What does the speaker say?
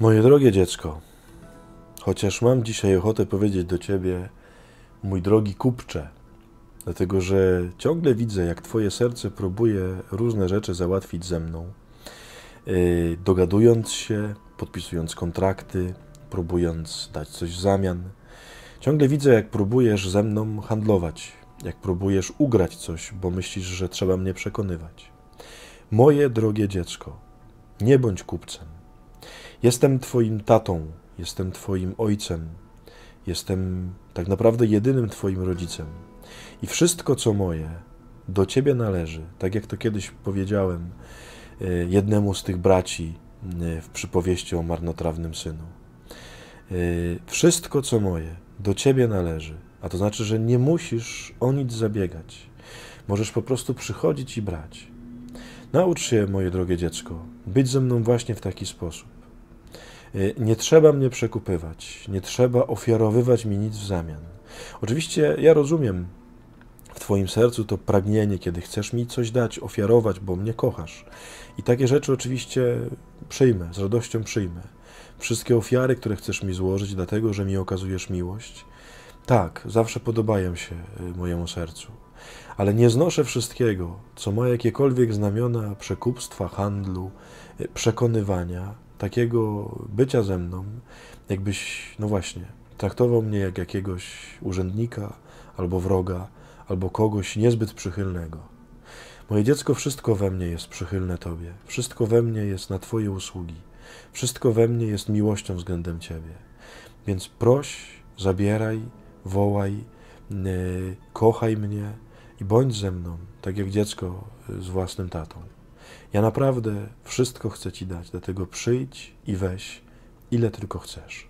Moje drogie dziecko, chociaż mam dzisiaj ochotę powiedzieć do ciebie, mój drogi kupcze, dlatego że ciągle widzę, jak twoje serce próbuje różne rzeczy załatwić ze mną, y, dogadując się, podpisując kontrakty, próbując dać coś w zamian. Ciągle widzę, jak próbujesz ze mną handlować, jak próbujesz ugrać coś, bo myślisz, że trzeba mnie przekonywać. Moje drogie dziecko, nie bądź kupcem. Jestem Twoim tatą, jestem Twoim ojcem, jestem tak naprawdę jedynym Twoim rodzicem. I wszystko, co moje, do Ciebie należy. Tak jak to kiedyś powiedziałem e, jednemu z tych braci e, w przypowieści o marnotrawnym synu. E, wszystko, co moje, do Ciebie należy. A to znaczy, że nie musisz o nic zabiegać. Możesz po prostu przychodzić i brać. Naucz się, moje drogie dziecko, być ze mną właśnie w taki sposób. Y, nie trzeba mnie przekupywać, nie trzeba ofiarowywać mi nic w zamian. Oczywiście ja rozumiem w Twoim sercu to pragnienie, kiedy chcesz mi coś dać, ofiarować, bo mnie kochasz. I takie rzeczy oczywiście przyjmę, z radością przyjmę. Wszystkie ofiary, które chcesz mi złożyć, dlatego że mi okazujesz miłość. Tak, zawsze podobają się y, mojemu sercu. Ale nie znoszę wszystkiego, co ma jakiekolwiek znamiona przekupstwa, handlu, y, przekonywania, takiego bycia ze mną, jakbyś, no właśnie, traktował mnie jak jakiegoś urzędnika albo wroga, albo kogoś niezbyt przychylnego. Moje dziecko, wszystko we mnie jest przychylne Tobie, wszystko we mnie jest na Twoje usługi, wszystko we mnie jest miłością względem Ciebie. Więc proś, zabieraj, wołaj, kochaj mnie i bądź ze mną, tak jak dziecko z własnym tatą. Ja naprawdę wszystko chcę Ci dać, dlatego przyjdź i weź, ile tylko chcesz.